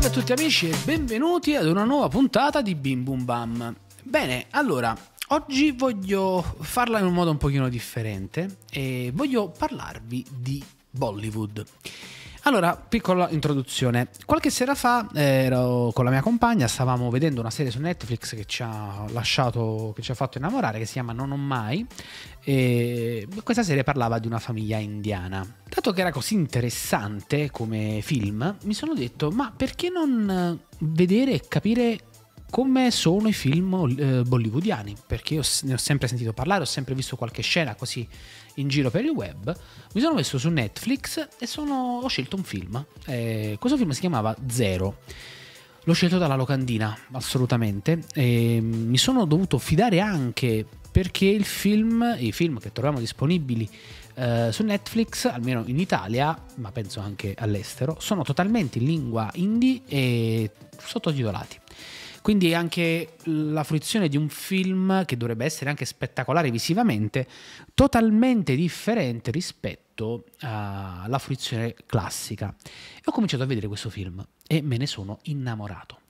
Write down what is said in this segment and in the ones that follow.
salve a tutti amici e benvenuti ad una nuova puntata di Bim Bum Bam. Bene, allora, oggi voglio farla in un modo un pochino differente e voglio parlarvi di Bollywood. Allora, piccola introduzione. Qualche sera fa eh, ero con la mia compagna, stavamo vedendo una serie su Netflix che ci ha lasciato, che ci ha fatto innamorare, che si chiama Non ho mai. E questa serie parlava di una famiglia indiana. Dato che era così interessante come film, mi sono detto, ma perché non vedere e capire come sono i film eh, bollywoodiani, perché io ne ho sempre sentito parlare, ho sempre visto qualche scena così in giro per il web, mi sono messo su Netflix e sono, ho scelto un film. Eh, questo film si chiamava Zero. L'ho scelto dalla locandina, assolutamente. E mi sono dovuto fidare anche perché il film, i film che troviamo disponibili eh, su Netflix, almeno in Italia, ma penso anche all'estero, sono totalmente in lingua indie e sottotitolati. Quindi anche la fruizione di un film che dovrebbe essere anche spettacolare visivamente, totalmente differente rispetto eh, alla fruizione classica. E ho cominciato a vedere questo film e me ne sono innamorato.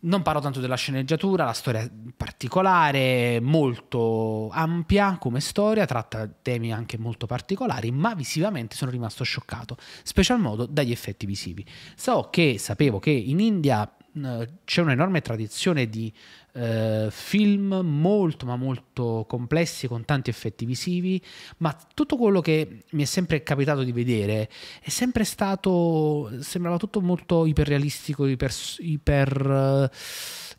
Non parlo tanto della sceneggiatura, la storia particolare, molto ampia come storia, tratta temi anche molto particolari, ma visivamente sono rimasto scioccato, special modo dagli effetti visivi. So che, sapevo che in India c'è un'enorme tradizione di eh, film molto ma molto complessi con tanti effetti visivi, ma tutto quello che mi è sempre capitato di vedere è sempre stato, sembrava tutto molto iperrealistico, iper... iper eh,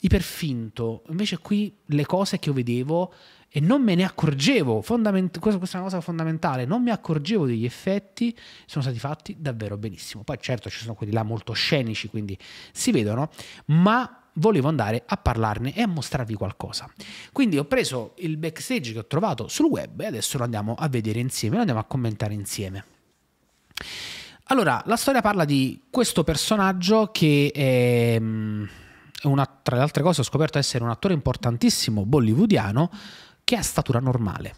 iperfinto. Invece qui le cose che io vedevo e non me ne accorgevo, fondament- questa, questa è una cosa fondamentale, non mi accorgevo degli effetti, sono stati fatti davvero benissimo. Poi certo ci sono quelli là molto scenici, quindi si vedono, ma volevo andare a parlarne e a mostrarvi qualcosa. Quindi ho preso il backstage che ho trovato sul web e adesso lo andiamo a vedere insieme, lo andiamo a commentare insieme. Allora, la storia parla di questo personaggio che è, mm, una, tra le altre cose ho scoperto essere un attore importantissimo bollywoodiano che ha statura normale,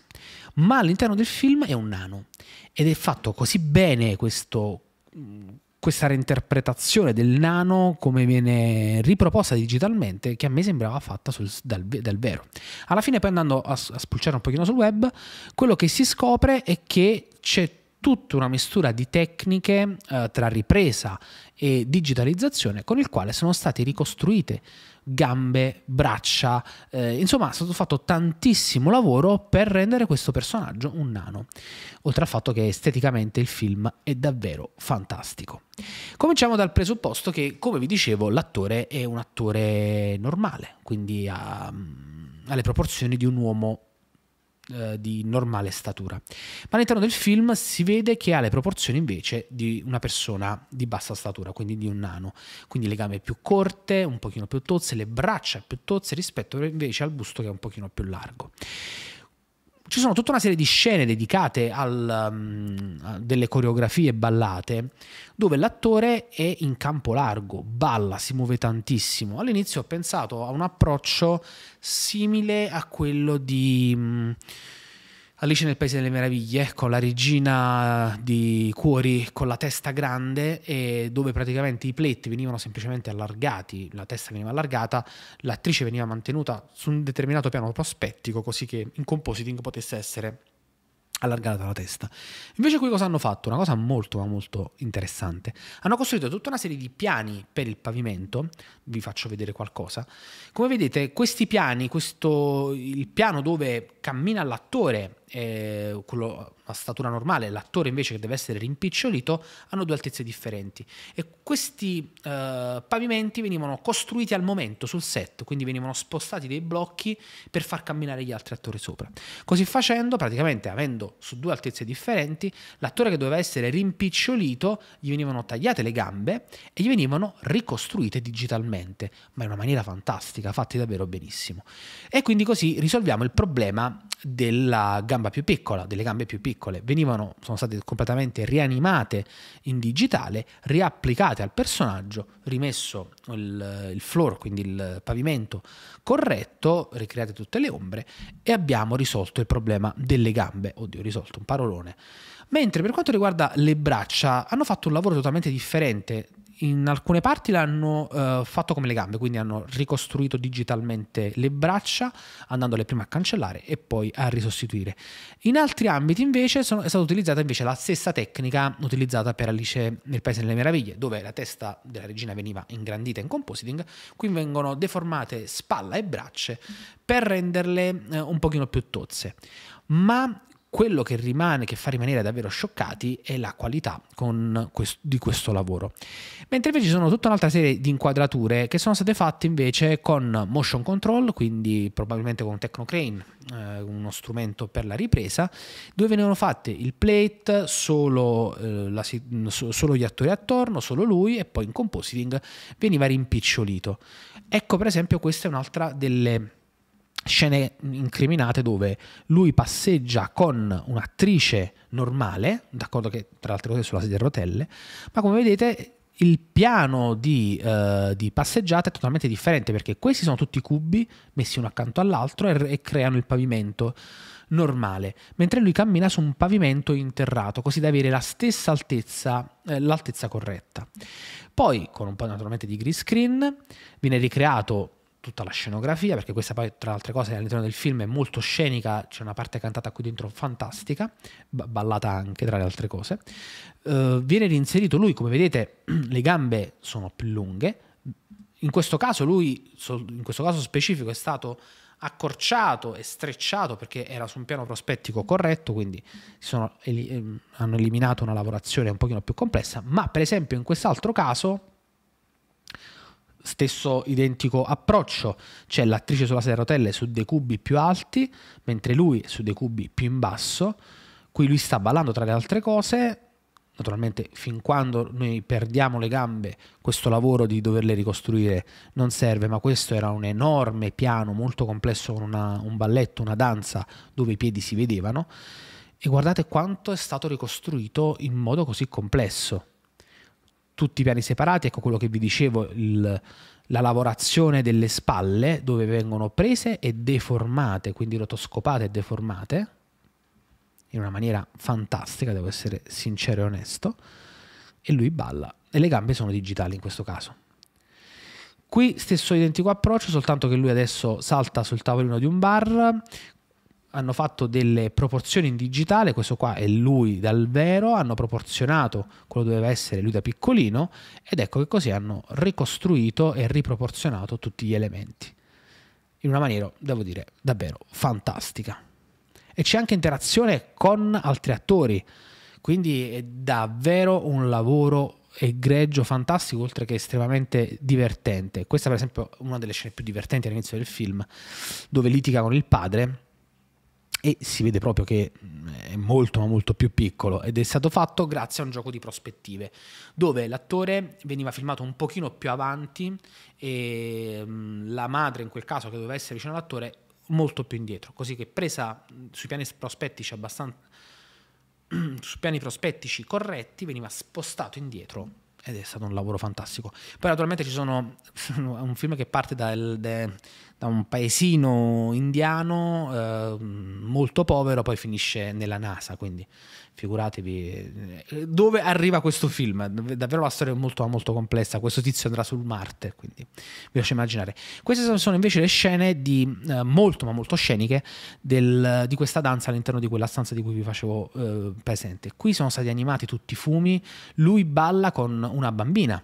ma all'interno del film è un nano ed è fatto così bene questo mm, questa reinterpretazione del nano come viene riproposta digitalmente che a me sembrava fatta sul, dal, dal, vero. Alla fine poi andando a, a spulciare un pochino sul web, quello che si scopre è che c'è tutta una mistura di tecniche eh, tra ripresa e digitalizzazione con il quale sono state ricostruite gambe, braccia, eh, insomma è stato fatto tantissimo lavoro per rendere questo personaggio un nano, oltre al fatto che esteticamente il film è davvero fantastico. Cominciamo dal presupposto che, come vi dicevo, l'attore è un attore normale, quindi ha, mm, ha le proporzioni di un uomo eh, di normale statura. Ma all'interno del film si vede che ha le proporzioni invece di una persona di bassa statura, quindi di un nano. Quindi le gambe più corte, un pochino più tozze, le braccia più tozze rispetto invece al busto che è un pochino più largo ci sono tutta una serie di scene dedicate al, um, a delle coreografie ballate dove l'attore è in campo largo, balla, si muove tantissimo. All'inizio ho pensato a un approccio simile a quello di... Um, Alice nel Paese delle Meraviglie con la regina di cuori con la testa grande e dove praticamente i pletti venivano semplicemente allargati, la testa veniva allargata, l'attrice veniva mantenuta su un determinato piano prospettico così che in compositing potesse essere allargata la testa. Invece qui cosa hanno fatto? Una cosa molto ma molto interessante. Hanno costruito tutta una serie di piani per il pavimento, vi faccio vedere qualcosa. Come vedete questi piani, questo, il piano dove cammina l'attore eh, quello a statura normale e l'attore invece che deve essere rimpicciolito hanno due altezze differenti e questi eh, pavimenti venivano costruiti al momento sul set, quindi venivano spostati dei blocchi per far camminare gli altri attori sopra. Così facendo, praticamente avendo su due altezze differenti, l'attore che doveva essere rimpicciolito gli venivano tagliate le gambe e gli venivano ricostruite digitalmente, ma in una maniera fantastica, fatti davvero benissimo. E quindi così risolviamo il problema della gamba gamba più piccola, delle gambe più piccole, venivano, sono state completamente rianimate in digitale, riapplicate al personaggio, rimesso il, il floor, quindi il pavimento corretto, ricreate tutte le ombre e abbiamo risolto il problema delle gambe. Oddio, risolto un parolone. Mentre per quanto riguarda le braccia, hanno fatto un lavoro totalmente differente in alcune parti l'hanno eh, fatto come le gambe, quindi hanno ricostruito digitalmente le braccia, andandole prima a cancellare e poi a risostituire. In altri ambiti invece sono, è stata utilizzata invece la stessa tecnica utilizzata per Alice nel Paese delle Meraviglie, dove la testa della regina veniva ingrandita in compositing, qui vengono deformate spalla e braccia per renderle eh, un pochino più tozze. Ma quello che rimane, che fa rimanere davvero scioccati, è la qualità questo, di questo lavoro. Mentre invece ci sono tutta un'altra serie di inquadrature che sono state fatte invece con motion control, quindi probabilmente con Technocrane, eh, uno strumento per la ripresa, dove venivano fatte il plate, solo, eh, la, solo gli attori attorno, solo lui, e poi in compositing veniva rimpicciolito. Ecco per esempio questa è un'altra delle scene incriminate dove lui passeggia con un'attrice normale, d'accordo che tra l'altro è sulla sedia a rotelle, ma come vedete il piano di, uh, di, passeggiata è totalmente differente perché questi sono tutti cubi messi uno accanto all'altro e, e, creano il pavimento normale, mentre lui cammina su un pavimento interrato, così da avere la stessa altezza, eh, l'altezza corretta. Poi, con un po' naturalmente di green screen, viene ricreato tutta la scenografia, perché questa poi tra le altre cose all'interno del film è molto scenica, c'è una parte cantata qui dentro fantastica, ballata anche tra le altre cose. Uh, viene reinserito lui, come vedete le gambe sono più lunghe, in questo caso lui, in questo caso specifico, è stato accorciato e strecciato perché era su un piano prospettico corretto, quindi sono, ehm, hanno eliminato una lavorazione un pochino più complessa, ma per esempio in quest'altro caso stesso identico approccio, c'è l'attrice sulla sedia a rotelle su dei cubi più alti, mentre lui su dei cubi più in basso, qui lui sta ballando tra le altre cose, naturalmente fin quando noi perdiamo le gambe questo lavoro di doverle ricostruire non serve, ma questo era un enorme piano molto complesso con una, un balletto, una danza dove i piedi si vedevano e guardate quanto è stato ricostruito in modo così complesso tutti i piani separati, ecco quello che vi dicevo, il, la lavorazione delle spalle dove vengono prese e deformate, quindi rotoscopate e deformate, in una maniera fantastica, devo essere sincero e onesto, e lui balla, e le gambe sono digitali in questo caso. Qui stesso identico approccio, soltanto che lui adesso salta sul tavolino di un bar, hanno fatto delle proporzioni in digitale, questo qua è lui dal vero, hanno proporzionato quello che doveva essere lui da piccolino ed ecco che così hanno ricostruito e riproporzionato tutti gli elementi in una maniera, devo dire, davvero fantastica. E c'è anche interazione con altri attori, quindi è davvero un lavoro egregio, fantastico, oltre che estremamente divertente. Questa per esempio è una delle scene più divertenti all'inizio del film, dove litiga con il padre e si vede proprio che mm, è molto ma molto più piccolo ed è stato fatto grazie a un gioco di prospettive dove l'attore veniva filmato un pochino più avanti e mm, la madre in quel caso che doveva essere vicino all'attore molto più indietro così che presa mm, sui piani prospettici abbastanza su piani prospettici corretti veniva spostato indietro ed è stato un lavoro fantastico. Poi naturalmente ci sono un film che parte dal, de, da un paesino indiano eh, molto povero, poi finisce nella NASA, quindi figuratevi eh, dove arriva questo film. Davvero la storia è molto, molto complessa. Questo tizio andrà sul Marte, quindi vi lascio immaginare. Queste sono invece le scene di, eh, molto, ma molto sceniche del, di questa danza all'interno di quella stanza di cui vi facevo eh, presente. Qui sono stati animati tutti i fumi. Lui balla con una bambina.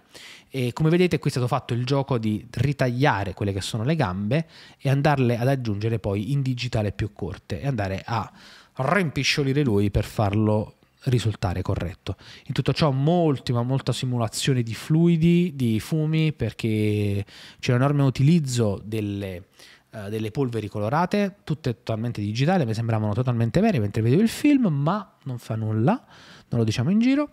E come vedete, qui è stato fatto il gioco di ritagliare quelle che sono le gambe e andarle ad aggiungere poi in digitale più corte e andare a rimpisciolire lui per farlo risultare corretto. In tutto ciò molti, ma molta simulazione di fluidi, di fumi, perché c'è un enorme utilizzo delle, uh, delle polveri colorate, tutte totalmente digitali, mi sembravano totalmente vere mentre vedevo il film, ma non fa nulla, non lo diciamo in giro.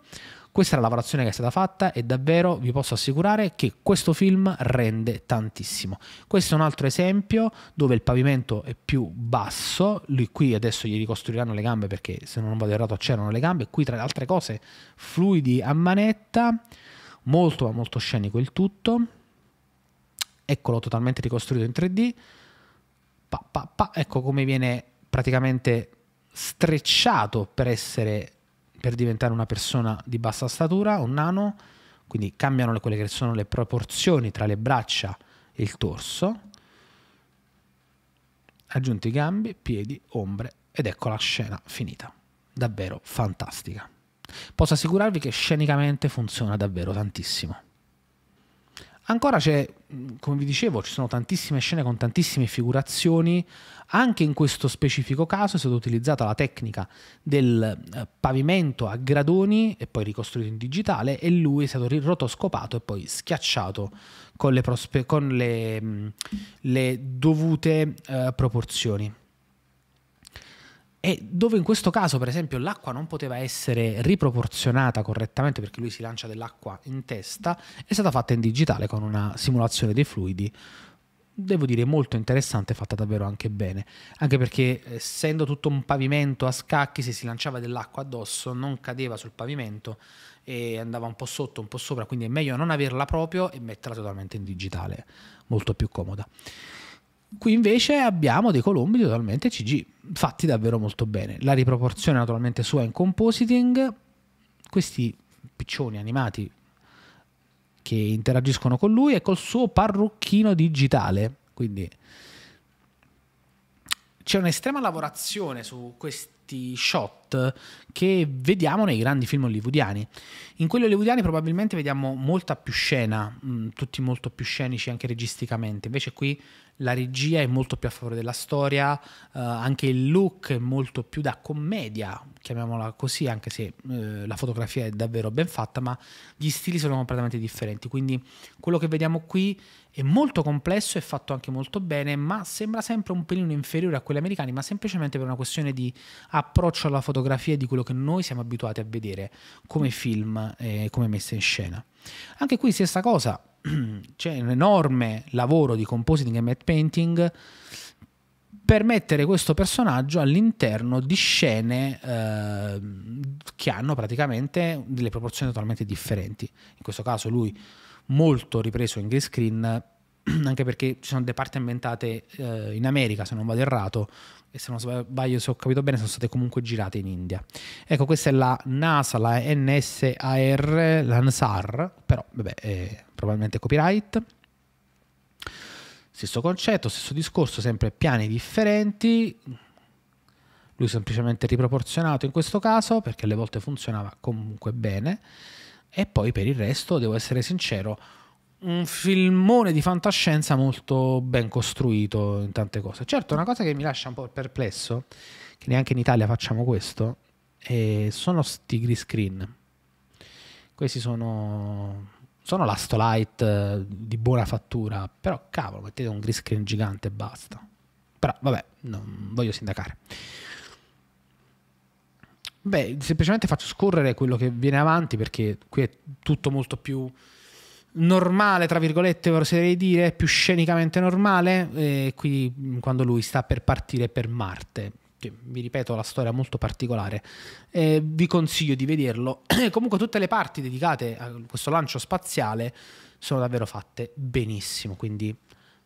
Questa è la lavorazione che è stata fatta e davvero vi posso assicurare che questo film rende tantissimo. Questo è un altro esempio dove il pavimento è più basso, lui qui adesso gli ricostruiranno le gambe perché se non vado errato c'erano le gambe, qui tra le altre cose fluidi a manetta, molto ma molto scenico il tutto. Eccolo totalmente ricostruito in 3D. Pa, pa, pa. Ecco come viene praticamente strecciato per essere per diventare una persona di bassa statura, un nano, quindi cambiano quelle che sono le proporzioni tra le braccia e il torso, aggiunti gambi, piedi, ombre ed ecco la scena finita. Davvero fantastica. Posso assicurarvi che scenicamente funziona davvero tantissimo. Ancora c'è, mm, come vi dicevo, ci sono tantissime scene con tantissime figurazioni, anche in questo specifico caso è stata utilizzata la tecnica del eh, pavimento a gradoni e poi ricostruito in digitale e lui è stato rotoscopato e poi schiacciato con le, prospe- con le, mm, le dovute eh, proporzioni e dove in questo caso per esempio l'acqua non poteva essere riproporzionata correttamente perché lui si lancia dell'acqua in testa, è stata fatta in digitale con una simulazione dei fluidi devo dire molto interessante, fatta davvero anche bene, anche perché essendo tutto un pavimento a scacchi, se si lanciava dell'acqua addosso non cadeva sul pavimento e andava un po' sotto, un po' sopra, quindi è meglio non averla proprio e metterla totalmente in digitale, molto più comoda. Qui invece abbiamo dei colombi totalmente CG, fatti davvero molto bene. La riproporzione naturalmente sua in compositing, questi piccioni animati che interagiscono con lui e col suo parrucchino digitale. Quindi c'è un'estrema lavorazione su questi shot che vediamo nei grandi film hollywoodiani. In quelli hollywoodiani probabilmente vediamo molta più scena, mm, tutti molto più scenici anche registicamente, invece qui la regia è molto più a favore della storia, eh, anche il look è molto più da commedia, chiamiamola così, anche se eh, la fotografia è davvero ben fatta, ma gli stili sono completamente differenti, quindi quello che vediamo qui è molto complesso, è fatto anche molto bene, ma sembra sempre un pelino inferiore a quelli americani, ma semplicemente per una questione di approccio alla fotografia fotografie di quello che noi siamo abituati a vedere come film e come messa in scena. Anche qui stessa cosa, c'è un enorme lavoro di compositing e matte painting per mettere questo personaggio all'interno di scene eh, che hanno praticamente delle proporzioni totalmente differenti. In questo caso lui molto ripreso in green screen anche perché ci sono delle parti ambientate eh, in America, se non vado errato, e se non sbaglio, se ho capito bene, sono state comunque girate in India. Ecco, questa è la NASA, la NSAR, la NSAR, però vabbè, è probabilmente copyright. Stesso concetto, stesso discorso, sempre piani differenti. Lui semplicemente riproporzionato in questo caso perché alle volte funzionava comunque bene. E poi per il resto, devo essere sincero, un filmone di fantascienza molto ben costruito in tante cose. Certo, una cosa che mi lascia un po' perplesso, che neanche in Italia facciamo questo, eh, sono sti green screen. Questi sono, sono l'astolite eh, di buona fattura, però cavolo, mettete un green screen gigante e basta. Però vabbè, non voglio sindacare. Beh, semplicemente faccio scorrere quello che viene avanti perché qui è tutto molto più normale, tra virgolette, oserei dire, più scenicamente normale, eh, qui mm, quando lui sta per partire per Marte. vi ripeto, la storia molto particolare. Eh, vi consiglio di vederlo. Comunque tutte le parti dedicate a questo lancio spaziale sono davvero fatte benissimo, quindi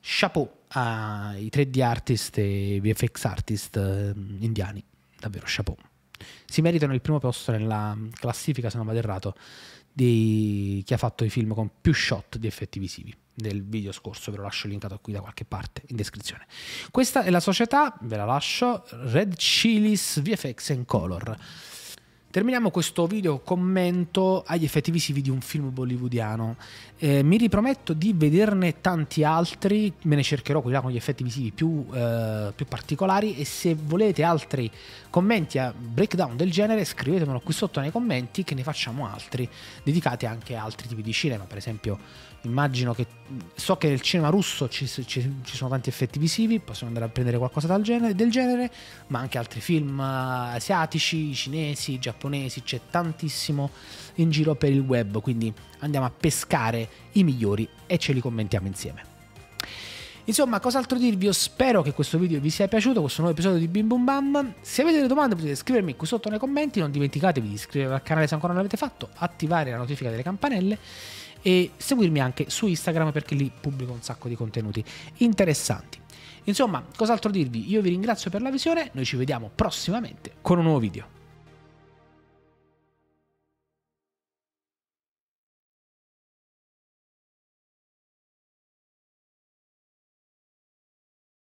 chapeau ai 3D artist e VFX artist eh, indiani, davvero chapeau. Si meritano il primo posto nella classifica, se non vado errato, di chi ha fatto i film con più shot di effetti visivi del video scorso, ve lo lascio linkato qui da qualche parte in descrizione. Questa è la società, ve la lascio, Red Chili's VFX and Color. Terminiamo questo video commento agli effetti visivi di un film bollywoodiano. Eh, mi riprometto di vederne tanti altri, me ne cercherò quelli là con gli effetti visivi più, eh, più, particolari e se volete altri commenti a breakdown del genere scrivetemelo qui sotto nei commenti che ne facciamo altri, dedicati anche a altri tipi di cinema, per esempio immagino che so che nel cinema russo ci, ci, ci sono tanti effetti visivi, possiamo andare a prendere qualcosa genere, del genere, ma anche altri film eh, asiatici, cinesi, giapponesi giapponesi, c'è tantissimo in giro per il web, quindi andiamo a pescare i migliori e ce li commentiamo insieme. Insomma, cos'altro dirvi? Io spero che questo video vi sia piaciuto, questo nuovo episodio di Bim Bum Bam. Se avete delle domande potete scrivermi qui sotto nei commenti, non dimenticatevi di iscrivervi al canale se ancora non l'avete fatto, attivare la notifica delle campanelle e seguirmi anche su Instagram perché lì pubblico un sacco di contenuti interessanti. Insomma, cos'altro dirvi? Io vi ringrazio per la visione, noi ci vediamo prossimamente con un nuovo video.